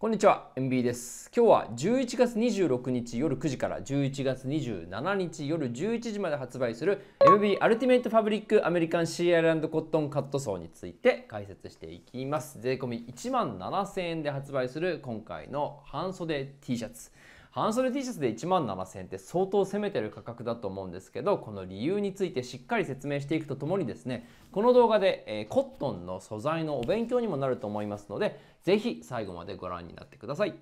こんにちは MB です今日は11月26日夜9時から11月27日夜11時まで発売する MB アルティメイトファブリックアメリカン CR& コットンカットソーについて解説していきます税込1万7000円で発売する今回の半袖 T シャツ半袖 T シャツで1万7000円って相当攻めてる価格だと思うんですけどこの理由についてしっかり説明していくとともにですねこの動画で、えー、コットンの素材のお勉強にもなると思いますので是非最後までご覧になってください。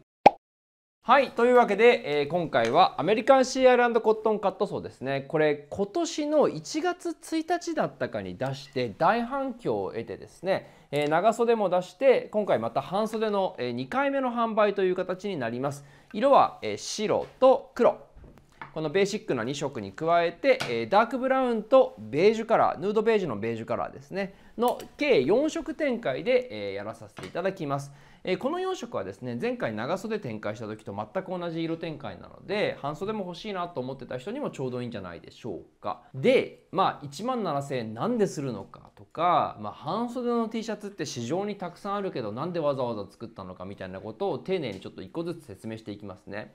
はい。というわけで、えー、今回はアメリカンシーアイランドコットンカットソーですね。これ、今年の1月1日だったかに出して大反響を得てですね、えー、長袖も出して今回また半袖の2回目の販売という形になります色は白と黒このベーシックな2色に加えて、えダークブラウンとベージュカラーヌードベージュのベージュカラーですねの計4色展開で、えやらさせていただきます、えこの4色はですね前回長袖展開した時と全く同じ色展開なので半袖も欲しいなと思ってた人にもちょうどいいんじゃないでしょうかでまあ1万7000円なんでするのかとか、まあ、半袖の T シャツって市場にたくさんあるけどなんでわざわざ作ったのかみたいなことを丁寧にちょっと1個ずつ説明していきますね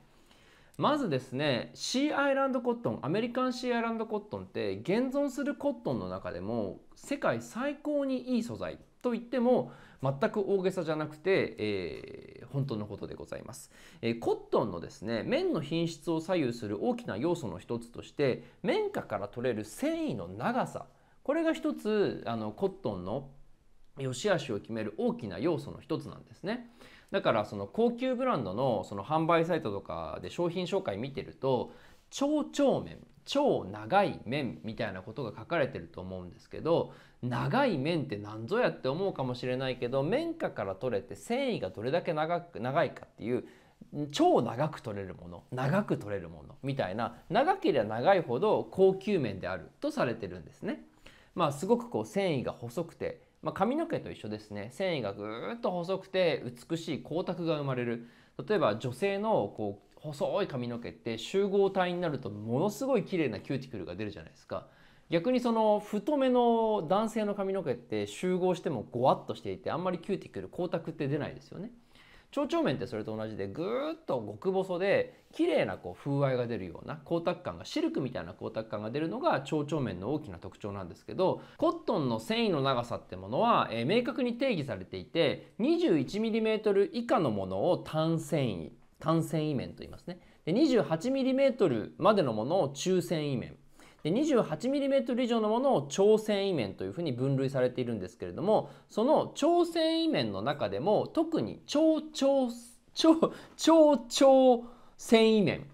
まずですねシーアイランドコットンアメリカンシーアイランドコットンって現存するコットンの中でも世界最高にいい素材と言っても全く大げさじゃなくて、えー、本当のことでございます、えー、コットンのですね綿の品質を左右する大きな要素の一つとして綿花から取れる繊維の長さこれが一つあのコットンの良し悪しを決める大きな要素の一つなんですね。だからその高級ブランドのその販売サイトとかで商品紹介見てると超長麺超長い麺みたいなことが書かれてると思うんですけど長い麺って何ぞやって思うかもしれないけど綿花から取れて繊維がどれだけ長く長いかっていう超長く取れるもの長く取れるものみたいな長ければ長いほど高級麺であるとされてるんですね。まあ、すごくこう繊維が細くてまあ、髪の毛と一緒ですね繊維がぐーっと細くて美しい光沢が生まれる例えば女性のこう細い髪の毛って集合体になるとものすごい綺麗なキューティクルが出るじゃないですか逆にその太めの男性の髪の毛って集合してもゴワッとしていてあんまりキューティクル光沢って出ないですよね蝶長面ってそれと同じでぐーっと極細で綺麗なこう風合いが出るような光沢感がシルクみたいな光沢感が出るのが蝶長面の大きな特徴なんですけどコットンの繊維の長さってものは、えー、明確に定義されていて 21mm 以下のものを単繊維単繊維面と言いますねで 28mm までのものを中繊維面で 28mm 以上のものを超繊維面というふうに分類されているんですけれどもその超繊維面の中でも特に超超超超超繊維面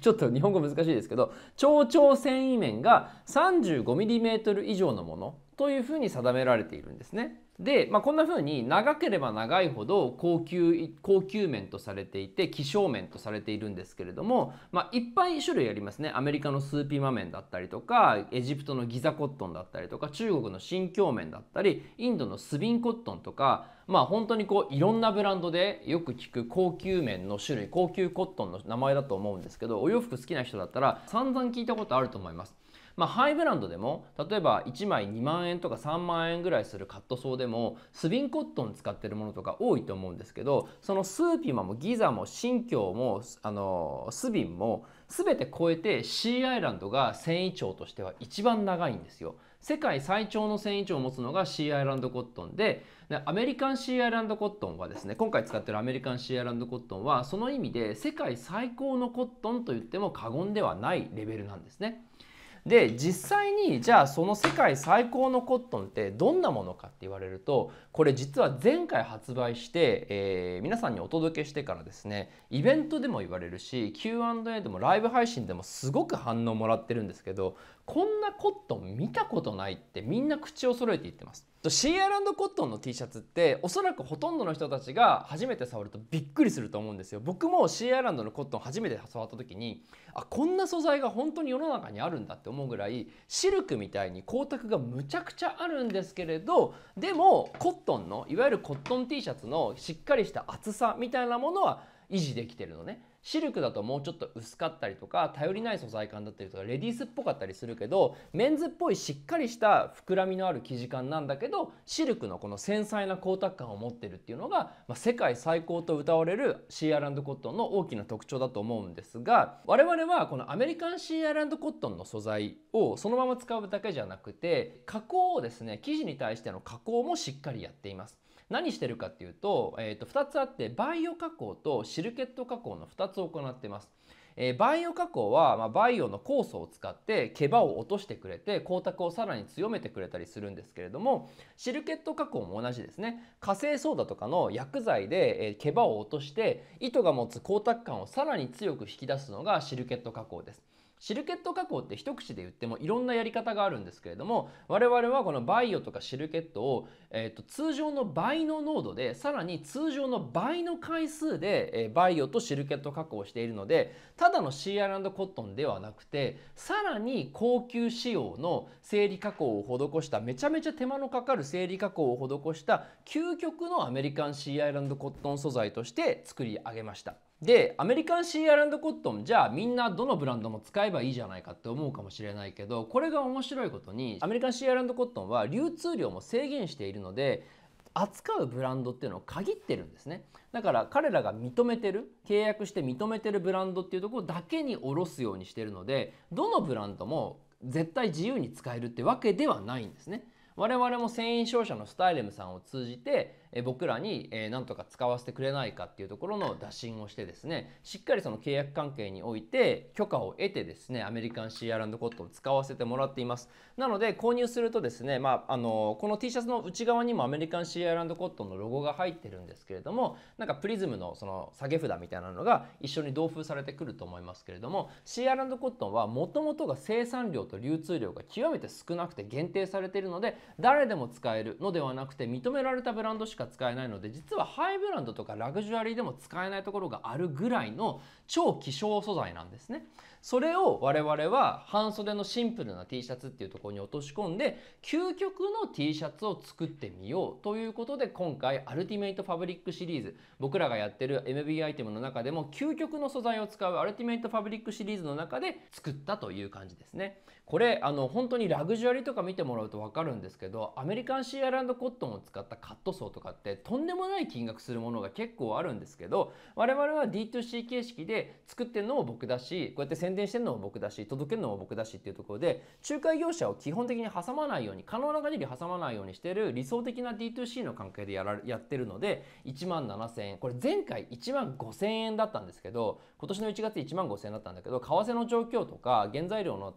ちょっと日本語難しいですけど超超繊維面が 35mm 以上のものというふうに定められているんですね。で、まあ、こんなふうに長ければ長いほど高級高級面とされていて希少面とされているんですけれども、まあ、いっぱい種類ありますねアメリカのスーピーマ麺だったりとかエジプトのギザコットンだったりとか中国の新疆麺だったりインドのスビンコットンとか、まあ、本当にこういろんなブランドでよく聞く高級面の種類高級コットンの名前だと思うんですけどお洋服好きな人だったら散々聞いたことあると思います。まあ、ハイブランドでも例えば1枚2万円とか3万円ぐらいするカットソーでもスビンコットン使ってるものとか多いと思うんですけどそのスーピマもギザも新疆もあのスビンも全て超えてシーアイランドが繊維長としては一番長いんですよ。世界最長の繊維長を持つのがシーアイランドコットンでアメリカンシーアイランドコットンはですね今回使ってるアメリカンシーアイランドコットンはその意味で世界最高のコットンと言っても過言ではないレベルなんですね。で実際にじゃあその世界最高のコットンってどんなものかって言われるとこれ実は前回発売して、えー、皆さんにお届けしてからですねイベントでも言われるし Q&A でもライブ配信でもすごく反応もらってるんですけどこんなコットン見たことないってみんな口を揃えて言ってます CR& コットンの T シャツっておそらくほとんどの人たちが初めて触るとびっくりすると思うんですよ僕も CR& のコットン初めて触った時にあこんな素材が本当に世の中にあるんだって思うぐらいシルクみたいに光沢がむちゃくちゃあるんですけれどでもコットンのいわゆるコットン T シャツのしっかりした厚さみたいなものは維持できてるのねシルクだともうちょっと薄かったりとか頼りない素材感だったりとかレディースっぽかったりするけどメンズっぽいしっかりした膨らみのある生地感なんだけどシルクのこの繊細な光沢感を持ってるっていうのが、まあ、世界最高と謳われるシーアランドコットンの大きな特徴だと思うんですが我々はこのアメリカンシーアランドコットンの素材をそのまま使うだけじゃなくて加工をですね生地に対しての加工もしっかりやっています。何してるかっていうと,、えー、と2つあってバイオ加工とシルケット加工の2つを行ってます。えー、バイオ加工は、まあ、バイオの酵素を使って毛羽を落としてくれて光沢をさらに強めてくれたりするんですけれどもシルケット加工も同じですね火星ソーダとかの薬剤で、えー、毛羽を落として糸が持つ光沢感をさらに強く引き出すのがシルケット加工です。シルケット加工って一口で言ってもいろんなやり方があるんですけれども我々はこのバイオとかシルケットを、えー、と通常の倍の濃度でさらに通常の倍の回数で、えー、バイオとシルケット加工をしているのでただのシーアランドコットンではなくてさらに高級仕様の整理加工を施しためちゃめちゃ手間のかかる整理加工を施した究極のアメリカンシーアイランドコットン素材として作り上げました。でアメリカンシーアランドコットンじゃあみんなどのブランドも使えばいいじゃないかって思うかもしれないけどこれが面白いことにアメリカンシーアランドコットンは流通量も制限しているので扱うブランドっていうのを限ってるんですねだから彼らが認めてる契約して認めてるブランドっていうところだけに下ろすようにしてるのでどのブランドも絶対自由に使えるってわけではないんですね我々も繊維商社のスタイレムさんを通じてえ僕らに、えー、なんとか使わせてくれないかっていうところの打診をしてですねしっかりその契約関係において許可を得てですねアメリカンシーアランドコットンを使わせてもらっていますなので購入するとですね、まあ、あのこの T シャツの内側にもアメリカンシーアランドコットンのロゴが入ってるんですけれどもなんかプリズムのその下げ札みたいなのが一緒に同封されてくると思いますけれどもシーアランドコットンはもともとが生産量と流通量が極めて少なくて限定されているので誰でも使えるのではなくて認められたブランドしか使えないので実はハイブランドとかラグジュアリーでも使えないところがあるぐらいの超希少素材なんですね。それを我々は半袖のシンプルな T シャツっていうところに落とし込んで究極の T シャツを作ってみようということで今回アルティメイトファブリックシリーズ僕らがやってる MB アイテムの中でも究極の素材を使うアルティメイトファブリックシリーズの中で作ったという感じですね。これあの本当にラグジュアリーとか見てもらうと分かるんですけどアメリカンシーアランドコットンを使ったカットソーとかってとんでもない金額するものが結構あるんですけど我々は D2C 形式で作ってるのも僕だしこうやって宣伝してるのも僕だし届けるのも僕だしっていうところで仲介業者を基本的に挟まないように可能な限り挟まないようにしてる理想的な D2C の関係でやらやってるので1万7000円これ前回1万5000円だったんですけど今年の1月1万5000円だったんだけど為替の状況とか原材料の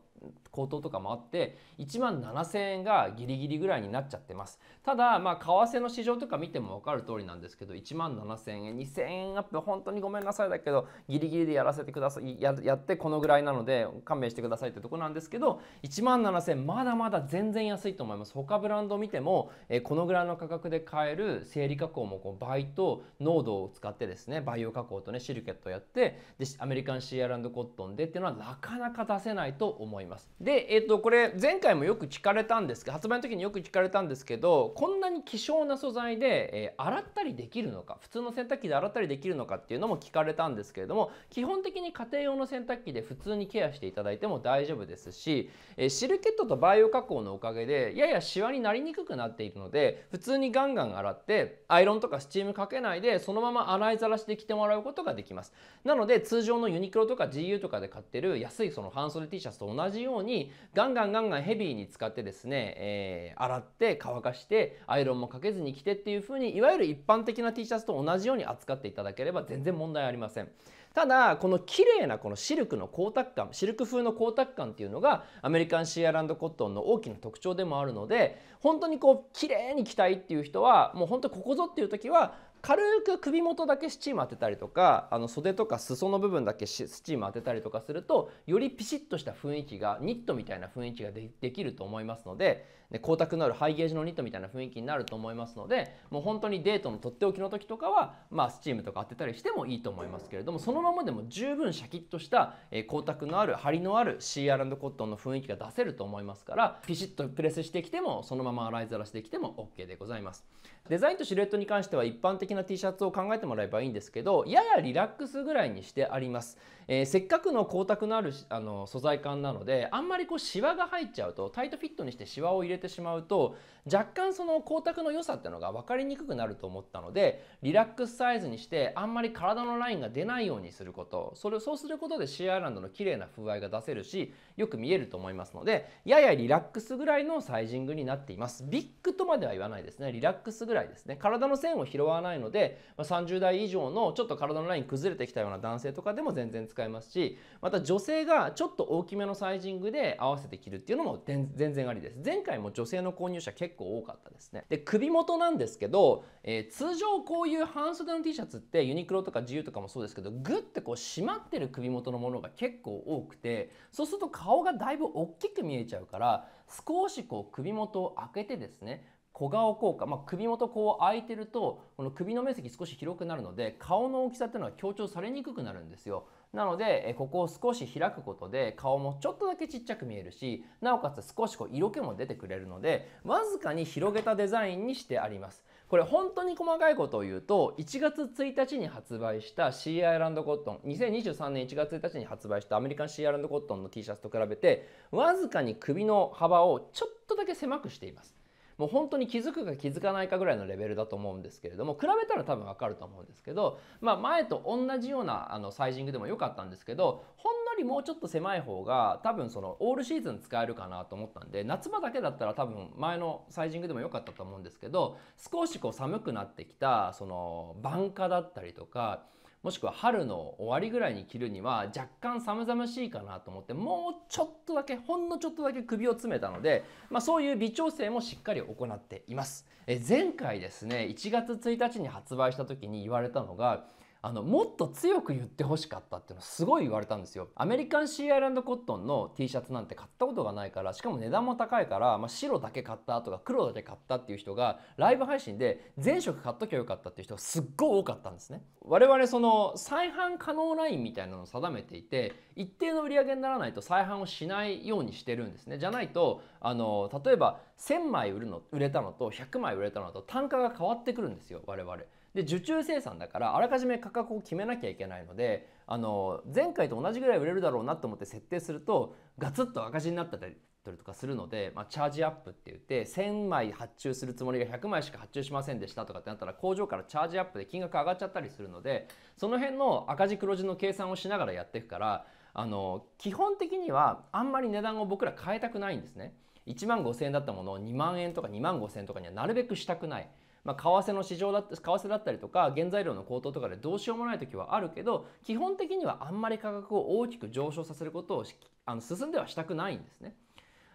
高騰とかもあって1万7000円がギリギリぐらいになっちゃってますただまあ為替の市場とか見ても分かる通りなんですけど1万7000円2000円アップ本当にごめんなさいだけどギリギリでやらせてくださいややってこのぐらいなので勘弁してくださいってとこなんですけど1万7000円まだまだ全然安いと思います他ブランド見ても、えこのぐらいの価格で買える生理加工もこう倍と濃度を使ってですね培養加工とねシルケットやってでアメリカン CR& コットンでっていうのはなかなか出せないと思いますます。で、えっ、と、これ前回もよく聞かれたんですけど発売の時によく聞かれたんですけどこんなに希少な素材で、えー、洗ったりできるのか普通の洗濯機で洗ったりできるのかっていうのも聞かれたんですけれども基本的に家庭用の洗濯機で普通にケアしていただいても大丈夫ですし、えー、シルケットとバイオ加工のおかげでややシワになりにくくなっているので普通にガンガン洗ってアイロンとかスチームかけないでそのまま洗いざらしで着てもらうことができます。なので通常のユニクロとか GU とかで買ってる安いその半袖 T シャツと同じようにガンガンガンガンヘビーに使ってですね、えー、洗って乾かしてアイロンもかけずに着てっていう風にいわゆる一般的な T シャツと同じように扱っていただければ全然問題ありません。ただこの綺麗なこのシルクの光沢感シルク風の光沢感っていうのがアメリカンシーアランドコットンの大きな特徴でもあるので本当にこう綺麗に着たいっていう人はもう本当ここぞっていう時は軽く首元だけスチーム当てたりとかあの袖とか裾の部分だけスチーム当てたりとかするとよりピシッとした雰囲気がニットみたいな雰囲気ができると思いますのでで光沢のあるハイゲージのニットみたいな雰囲気になると思いますのでもう本当にデートのとっておきの時とかは、まあ、スチームとか当てたりしてもいいと思いますけれどもそのままでも十分シャキッとした、え光沢のある張りのあるシーアランドコットンの雰囲気が出せると思いますからピシッとプレスしてきてもそのまま洗いざらしできても OK でございますデザインとシルエットに関しては一般的な T シャツを考えてもらえばいいんですけどややリラックスぐらいにしてあります、えー、せっかくの光沢のあるあの素材感なのであんまりこうシワが入っちゃうとタイトフィットにしてシワを入れてしまうと若干その光沢の良さっていうのが分かりにくくなると思ったのでリラックスサイズにしてあんまり体のラインが出ないようにすることそれそうすることでシーアイランドの綺麗な風合いが出せるしよく見えると思いますのでややリラックスぐらいのサイジングになっていますビッグとまでは言わないですねリラックスぐらいですね体の線を拾わないので30代以上のちょっと体のライン崩れてきたような男性とかでも全然使えますしまた女性がちょっと大きめのサイジングで合わせて着るっていうのも全然ありです前回も女性の購入者結構多かったですねで首元なんですけど、えー、通常こういう半袖の T シャツってユニクロとか自由とかもそうですけどグッてこう締まってる首元のものが結構多くてそうすると顔がだいぶ大きく見えちゃうから少しこう首元を開けてですね小顔効果、まあ、首元こう開いてるとこの首の面積少し広くなるので顔の大きさっていうのは強調されにくくなるんですよ。なのでここを少し開くことで顔もちょっとだけちっちゃく見えるしなおかつ少しこう色気も出てくれるのでわずかに広げたデザインにしてありますこれ本当に細かいことを言うと1月1日に発売した C アイランドコットン2023年1月1日に発売したアメリカン C アイランドコットンの T シャツと比べてわずかに首の幅をちょっとだけ狭くしていますもう本当に気づくか気づかないかぐらいのレベルだと思うんですけれども比べたら多分分かると思うんですけど、まあ、前と同じようなあのサイジングでも良かったんですけどほんのりもうちょっと狭い方が多分そのオールシーズン使えるかなと思ったんで夏場だけだったら多分前のサイジングでも良かったと思うんですけど少しこう寒くなってきたその晩夏だったりとかもしくは春の終わりぐらいに着るには若干寒々しいかなと思ってもうちょっとだけほんのちょっとだけ首を詰めたので、まあ、そういう微調整もしっかり行っています。え前回ですね1月1日に発売した時に言われたのがあのもっと強く言って欲しかったっていうのすごい言われたんですよアメリカンシーアイランドコットンの T シャツなんて買ったことがないからしかも値段も高いから、まあ、白だけ買ったとか黒だけ買ったっていう人がライブ配信で全色買っときゃよかったっていう人がすっごい多かったんですね我々その再販可能ラインみたいなのを定めていて一定の売り上げにならないと再販をしないようにしてるんですねじゃないとあの例えば1000枚売るの売れたのと100枚売れたのと単価が変わってくるんですよ我々。で受注生産だからあらかじめ価格を決めなきゃいけないのであの前回と同じぐらい売れるだろうなと思って設定するとガツッと赤字になったり取りとかするので、まあ、チャージアップって言って1000枚発注するつもりが100枚しか発注しませんでしたとかってなったら工場からチャージアップで金額上がっちゃったりするのでその辺の赤字黒字の計算をしながらやっていくからあの基本的にはあんまり値段を僕ら変えたくないんですね。1万5000円だったものを2万円とか2万5000円とかにはなるべくしたくないまあ、為替の市場だ為替だったりとか原材料の高騰とかでどうしようもない時はあるけど基本的にはあんまり価格を大きく上昇させることをあの進んではしたくないんですね。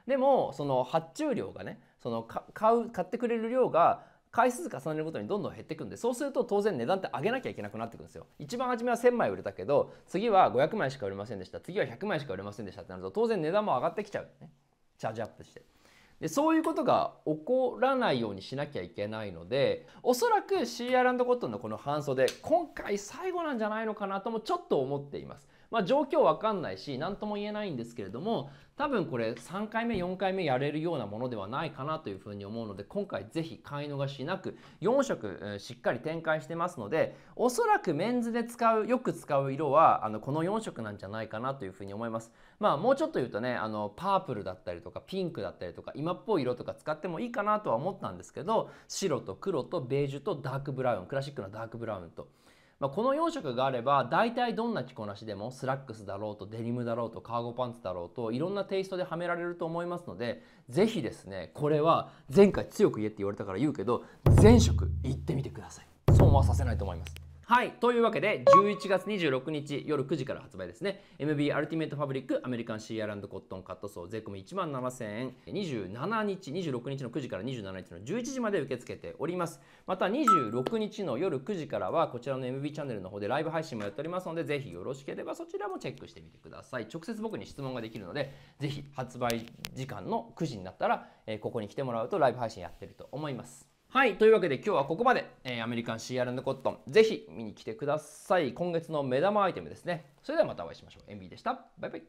でもその発注量がねその買う買ってくれる量が回数重ねるごとにどんどん減っていくんでそうすると当然値段って上げなきゃいけなくなっていくんですよ一番初めは1000枚売れたけど次は500枚しか売れませんでした次は100枚しか売れませんでしたってなると当然値段も上がってきちゃうねチャージアップしてでそういうことが起こらないようにしなきゃいけないのでおそらくシーアランドコットンのこの半袖今回最後なんじゃないのかなともちょっと思っていますまあ、状況わかんないし何とも言えないんですけれども多分これ3回目4回目やれるようなものではないかなというふうに思うので今回ぜひ買い逃しなく4色しっかり展開してますのでおそらくメンズで使うよく使う色はあのこの4色なんじゃないかなというふうに思います。まあもうちょっと言うとねあのパープルだったりとかピンクだったりとか今っぽい色とか使ってもいいかなとは思ったんですけど白と黒とベージュとダークブラウンクラシックのダークブラウンと。まあ、この4色があれば大体どんな着こなしでもスラックスだろうとデニムだろうとカーゴパンツだろうといろんなテイストではめられると思いますので是非ですねこれは前回強く言えって言われたから言うけど全色いってみてください損はさせないと思いますはい。というわけで、11月26日夜9時から発売ですね。MB アルティメットファブリックアメリカンシーアランドコットンカットソー税込1万7000円。27日、26日の9時から27日の11時まで受け付けております。また26日の夜9時からは、こちらの MB チャンネルの方でライブ配信もやっておりますので、ぜひよろしければそちらもチェックしてみてください。直接僕に質問ができるので、ぜひ発売時間の9時になったら、えここに来てもらうとライブ配信やってると思います。はい、というわけで今日はここまで、えー、アメリカン CR& コットン、ぜひ見に来てください。今月の目玉アイテムですね。それではまたお会いしましょう。MB でした。バイバイ。